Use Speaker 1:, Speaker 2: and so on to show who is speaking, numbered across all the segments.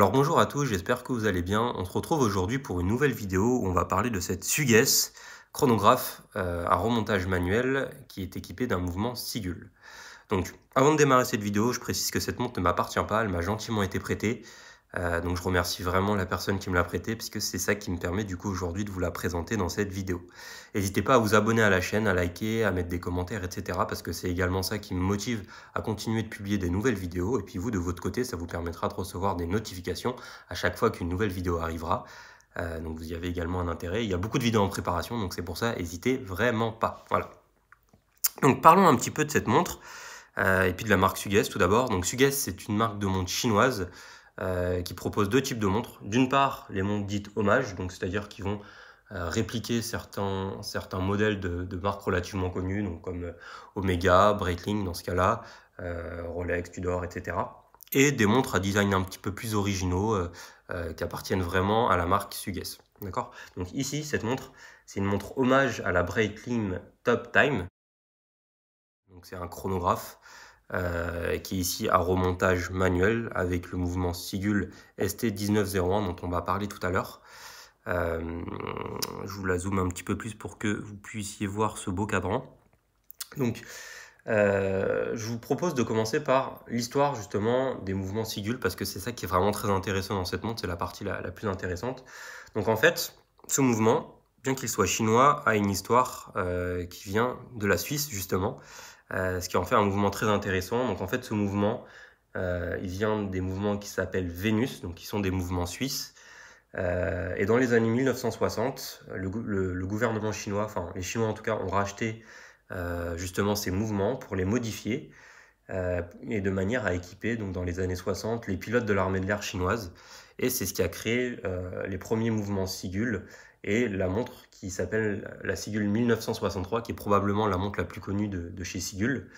Speaker 1: Alors bonjour à tous, j'espère que vous allez bien. On se retrouve aujourd'hui pour une nouvelle vidéo où on va parler de cette Suges chronographe euh, à remontage manuel qui est équipée d'un mouvement Sigul. Donc avant de démarrer cette vidéo, je précise que cette montre ne m'appartient pas, elle m'a gentiment été prêtée. Euh, donc je remercie vraiment la personne qui me l'a prêté puisque c'est ça qui me permet du coup aujourd'hui de vous la présenter dans cette vidéo. N'hésitez pas à vous abonner à la chaîne, à liker, à mettre des commentaires, etc. parce que c'est également ça qui me motive à continuer de publier des nouvelles vidéos et puis vous de votre côté ça vous permettra de recevoir des notifications à chaque fois qu'une nouvelle vidéo arrivera. Euh, donc vous y avez également un intérêt. Il y a beaucoup de vidéos en préparation donc c'est pour ça n'hésitez vraiment pas. Voilà. Donc parlons un petit peu de cette montre euh, et puis de la marque Sugest tout d'abord. Donc Sugest c'est une marque de montre chinoise euh, qui propose deux types de montres. D'une part, les montres dites hommage, c'est-à-dire qui vont euh, répliquer certains, certains modèles de, marques relativement connues, donc comme euh, Omega, Breitling dans ce cas-là, Rolex, Tudor, etc. Et des montres à design un petit peu plus originaux qui appartiennent vraiment à la marque Suges. Donc ici, cette montre, c'est une montre hommage à la Breitling Top Time. c'est un chronographe euh, qui est ici à remontage manuel avec le mouvement Sigul ST1901 dont on va parler tout à l'heure. Euh, je vous la zoome un petit peu plus pour que vous puissiez voir ce beau cadran. Donc, euh, je vous propose de commencer par l'histoire justement des mouvements Sigul parce que c'est ça qui est vraiment très intéressant dans cette montre, c'est la partie la, plus intéressante. Donc en fait, ce mouvement, bien qu'il soit chinois, a une histoire qui vient de la Suisse justement euh, ce qui en fait un mouvement très intéressant. Donc en fait, ce mouvement, euh, il vient des mouvements qui s'appellent Vénus, donc qui sont des mouvements suisses. Euh, et dans les années 1960, le, gouvernement chinois, enfin les Chinois en tout cas, ont racheté justement ces mouvements pour les modifier et de manière à équiper, donc dans les années 60, les pilotes de l'armée de l'air chinoise. Et c'est ce qui a créé les premiers mouvements Sigul et la montre qui s'appelle la Sigul 1963, qui est probablement la montre la plus connue de, chez Sigul.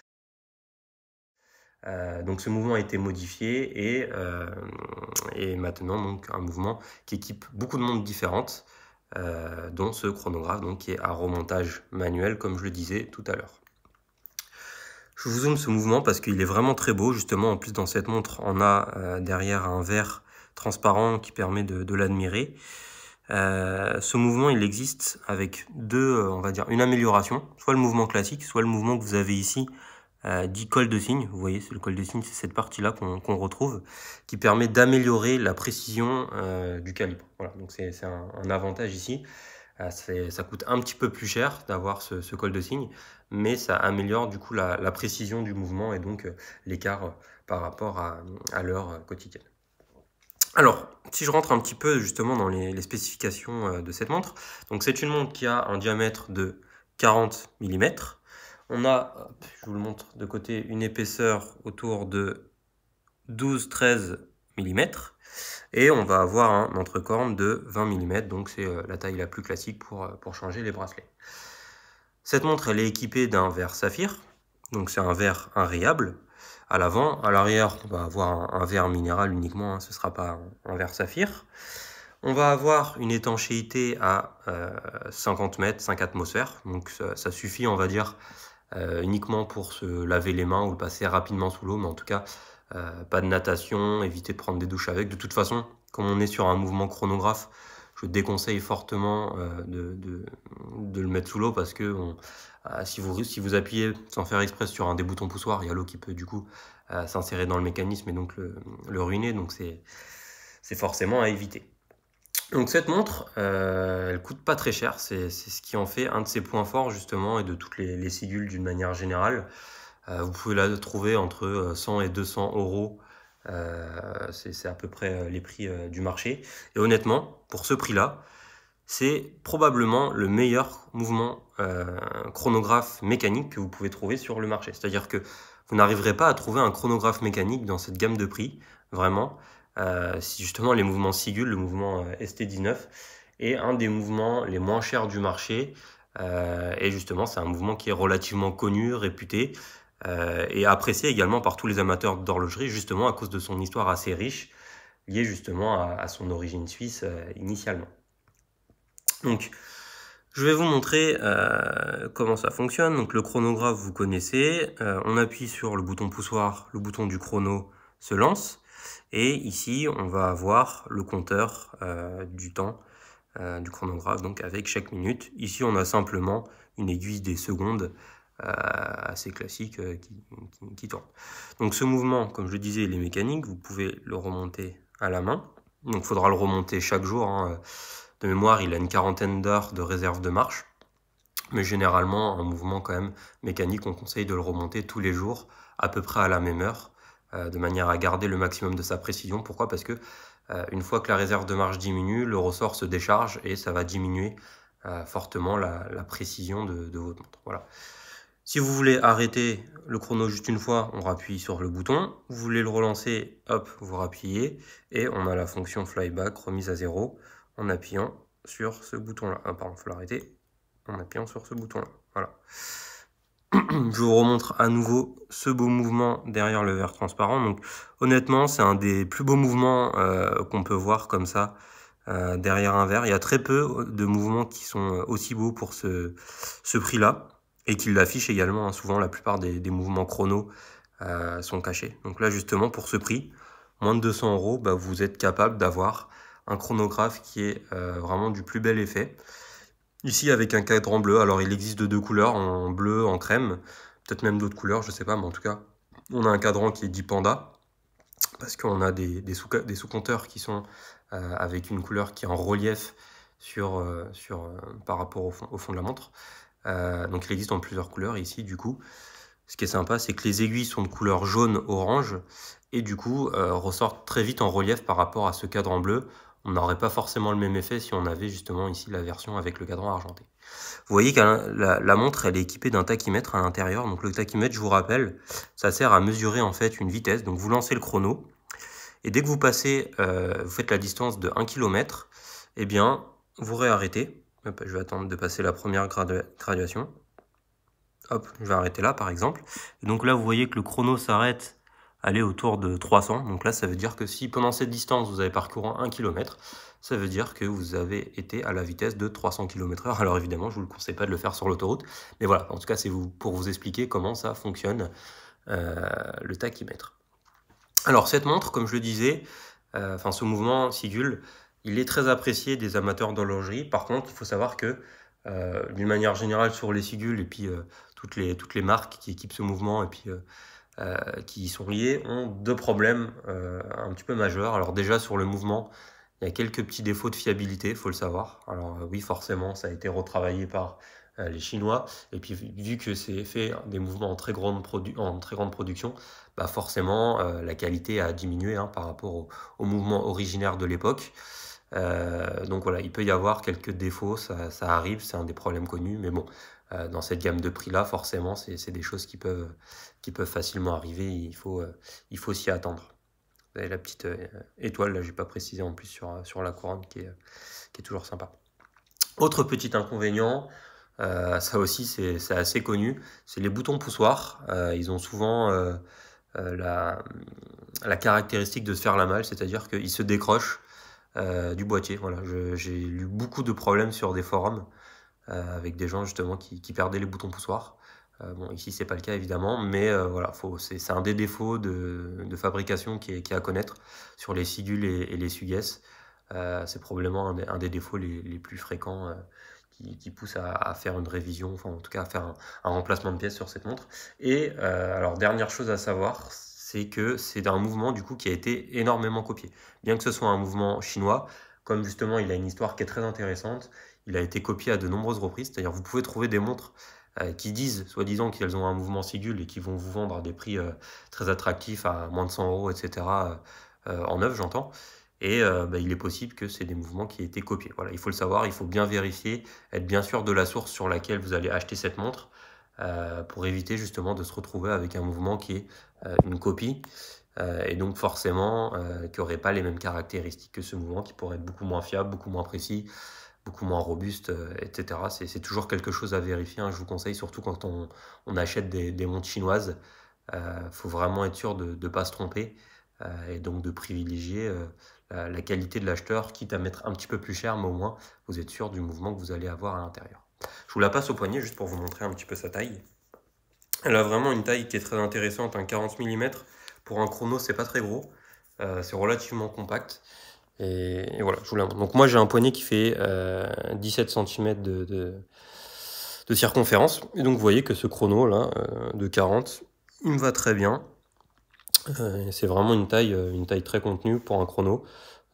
Speaker 1: Euh, donc ce mouvement a été modifié et, est euh, maintenant donc, un mouvement qui équipe beaucoup de montres différentes, euh, dont ce chronographe donc, qui est à remontage manuel, comme je le disais tout à l'heure. Je vous zoome ce mouvement parce qu'il est vraiment très beau. Justement, en plus dans cette montre, on a derrière un verre transparent qui permet de l'admirer. Euh, ce mouvement, il existe avec deux, euh, on va dire, une amélioration, soit le mouvement classique, soit le mouvement que vous avez ici, euh, dit col de signe. Vous voyez, c'est le col de signe, c'est cette partie-là qu'on retrouve, qui permet d'améliorer la précision du calibre. Voilà, donc c'est un, avantage ici. ça coûte un petit peu plus cher d'avoir ce, col de signe, mais ça améliore du coup la, précision du mouvement et donc l'écart par rapport à, à l'heure quotidienne. Alors, si je rentre un petit peu justement dans les, spécifications euh, de cette montre, donc c'est une montre qui a un diamètre de 40 mm. On a, je vous le montre de côté, une épaisseur autour de 12-13 mm. Et on va avoir un entrecorne de 20 mm, donc c'est euh, la taille la plus classique pour, euh, pour changer les bracelets. Cette montre, elle est équipée d'un verre saphir, donc c'est un verre enrayable à l'avant. À l'arrière, on va avoir un, verre minéral uniquement, hein, ce sera pas un, verre saphir. On va avoir une étanchéité à 50 euh, mètres, 5 atmosphères. Donc ça, suffit, on va dire, euh, uniquement pour se laver les mains ou le passer rapidement sous l'eau. Mais en tout cas, euh, pas de natation, éviter de prendre des douches avec. De toute façon, comme on est sur un mouvement chronographe, je déconseille fortement de, le mettre sous l'eau parce que euh, si, vous, si vous appuyez sans faire exprès sur un des boutons poussoirs, il y a l'eau qui peut du coup euh, s'insérer dans le mécanisme et donc le, ruiner. Donc c'est forcément à éviter. Donc cette montre, euh, elle coûte pas très cher, c'est ce qui en fait un de ses points forts justement et de toutes les, sigules d'une manière générale. Euh, vous pouvez la trouver entre 100 et 200 euros, c'est à peu près les prix du marché. Et honnêtement, pour ce prix-là, c'est probablement le meilleur mouvement euh, chronographe mécanique que vous pouvez trouver sur le marché. C'est-à-dire que vous n'arriverez pas à trouver un chronographe mécanique dans cette gamme de prix, vraiment, euh, si justement les mouvements Sigul, le mouvement euh, ST19, est un des mouvements les moins chers du marché. et justement, c'est un mouvement qui est relativement connu, réputé, et apprécié également par tous les amateurs d'horlogerie, justement à cause de son histoire assez riche, liée justement à son origine suisse initialement. Donc, je vais vous montrer euh, comment ça fonctionne. Donc, le chronographe, vous connaissez. Euh, on appuie sur le bouton poussoir, le bouton du chrono se lance. Et ici, on va avoir le compteur euh, du temps du chronographe, donc avec chaque minute. Ici, on a simplement une aiguille des secondes assez classique qui, tourne. Donc ce mouvement, comme je le disais, il est mécanique, vous pouvez le remonter à la main. Donc il faudra le remonter chaque jour. Hein, de mémoire, il a une quarantaine d'heures de réserve de marche. Mais généralement, un mouvement quand même mécanique, on conseille de le remonter tous les jours, à peu près à la même heure, euh, de manière à garder le maximum de sa précision. Pourquoi Parce que euh, une fois que la réserve de marche diminue, le ressort se décharge et ça va diminuer euh, fortement la, précision de, votre montre. Voilà. Si vous voulez arrêter le chrono juste une fois, on rappuie sur le bouton. Vous voulez le relancer, hop, vous rappuyez et on a la fonction flyback remise à zéro en appuyant sur ce bouton-là. Ah, pardon, il faut l'arrêter en appuyant sur ce bouton-là. Voilà. Je vous remontre à nouveau ce beau mouvement derrière le verre transparent. Donc, honnêtement, c'est un des plus beaux mouvements euh, qu'on peut voir comme ça euh, derrière un verre. Il y a très peu de mouvements qui sont euh, aussi beaux pour ce, prix-là et qui l'affichent également. Hein. Souvent, la plupart des, mouvements chrono sont cachés. Donc là, justement, pour ce prix, moins de 200 euros, bah, vous êtes capable d'avoir un chronographe qui est euh, vraiment du plus bel effet. Ici avec un cadran bleu, alors il existe de deux couleurs, en bleu, en crème, peut-être même d'autres couleurs, je sais pas, mais en tout cas, on a un cadran qui est dit panda, parce qu'on a des, sous-compteurs qui sont euh, avec une couleur qui est en relief sur, euh, sur, par rapport au fond, au fond de la montre. donc il existe en plusieurs couleurs ici, du coup. Ce qui est sympa, c'est que les aiguilles sont de couleur jaune-orange, et du coup ressortent très vite en relief par rapport à ce cadran bleu, on n'aurait pas forcément le même effet si on avait justement ici la version avec le cadran argenté. Vous voyez que la, montre elle est équipée d'un tachymètre à l'intérieur. Donc le tachymètre, je vous rappelle, ça sert à mesurer en fait une vitesse. Donc vous lancez le chrono et dès que vous passez, euh, vous faites la distance de 1 km, eh bien vous réarrêtez. je vais attendre de passer la première graduation. Hop, je vais arrêter là par exemple. donc là vous voyez que le chrono s'arrête aller autour de 300. Donc là, ça veut dire que si pendant cette distance, vous avez parcouru 1 km, ça veut dire que vous avez été à la vitesse de 300 km/h. Alors évidemment, je ne vous le conseille pas de le faire sur l'autoroute, mais voilà, en tout cas, c'est pour vous expliquer comment ça fonctionne euh, le tachymètre. Alors cette montre, comme je le disais, euh, enfin ce mouvement sigule, il est très apprécié des amateurs d'horlogerie. Par contre, il faut savoir que euh, d'une manière générale sur les sigules et puis toutes, les, toutes les marques qui équipent ce mouvement et puis euh, qui y sont liés ont deux problèmes euh, un petit peu majeurs. Alors déjà sur le mouvement, il y a quelques petits défauts de fiabilité, il faut le savoir. Alors euh, oui, forcément, ça a été retravaillé par les Chinois. Et puis vu que c'est fait des mouvements en très grande, produ en très grande production, bah forcément la qualité a diminué hein, par rapport au, mouvement originaire de l'époque. donc voilà, il peut y avoir quelques défauts, ça, ça arrive, c'est un des problèmes connus, mais bon, euh, dans cette gamme de prix-là, forcément, c'est des choses qui peuvent, facilement arriver. Euh, il faut, s'y attendre. Vous avez la petite euh, étoile, là, j'ai pas précisé en plus sur, la couronne, qui est, toujours sympa. Autre petit inconvénient, ça aussi c'est assez connu, c'est les boutons poussoirs. ils ont souvent la, caractéristique de se faire la malle, c'est-à-dire qu'ils se décrochent du boîtier. Voilà, J'ai lu beaucoup de problèmes sur des forums euh, avec des gens justement qui, perdaient les boutons poussoirs. Euh, bon, ici, c'est pas le cas évidemment, mais euh, voilà, c'est un des défauts de, fabrication qui est, à connaître sur les sigules et, les suguesses c'est probablement un des, défauts les, plus fréquents qui, qui, pousse à, faire une révision, enfin en tout cas à faire un, remplacement de pièces sur cette montre. Et alors dernière chose à savoir, c'est que c'est un mouvement du coup qui a été énormément copié. Bien que ce soit un mouvement chinois, comme justement il a une histoire qui est très intéressante, il a été copié à de nombreuses reprises, c'est-à-dire vous pouvez trouver des montres euh, qui disent, soi-disant, qu'elles ont un mouvement sigule et qui vont vous vendre à des prix euh, très attractifs, à moins de 100 euros, etc., euh, en neuf, j'entends. Et bah, il est possible que c'est des mouvements qui aient été copiés. il faut le savoir, il faut bien vérifier, être bien sûr de la source sur laquelle vous allez acheter cette montre. Euh, pour éviter justement de se retrouver avec un mouvement qui est euh, une copie euh, et donc forcément qui n'aurait pas les mêmes caractéristiques que ce mouvement qui pourrait être beaucoup moins fiable, beaucoup moins précis, beaucoup moins robuste, etc. C'est toujours quelque chose à vérifier, hein. je vous conseille, surtout quand on, achète des, montres chinoises. Il faut vraiment être sûr de ne pas se tromper et donc de privilégier la qualité de l'acheteur, quitte à mettre un petit peu plus cher, mais au moins vous êtes sûr du mouvement que vous allez avoir à l'intérieur. Je vous la passe au poignet juste pour vous montrer un petit peu sa taille. Elle a vraiment une taille qui est très intéressante, un 40 mm. Pour un chrono, c'est pas très gros, euh, c'est relativement compact. Et, voilà, je vous montre. Donc moi j'ai un poignet qui fait 17 euh, cm de, circonférence. Et donc vous voyez que ce chrono là, euh, de 40, il me va très bien. c'est vraiment une taille, une taille très contenue pour un chrono.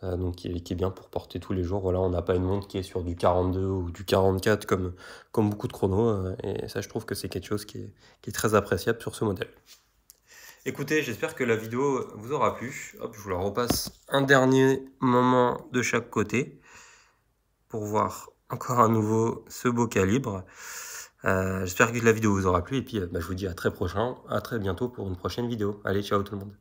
Speaker 1: Euh, donc qui est, bien pour porter tous les jours. Voilà, on n'a pas une montre qui est sur du 42 ou du 44 comme, comme beaucoup de chronos, euh, et ça je trouve que c'est quelque chose qui est, très appréciable sur ce modèle. Écoutez, j'espère que la vidéo vous aura plu. Hop, je vous la repasse un dernier moment de chaque côté pour voir encore à nouveau ce beau calibre. Euh, j'espère que la vidéo vous aura plu et puis bah, je vous dis à très prochain, à très bientôt pour une prochaine vidéo. Allez, ciao tout le monde.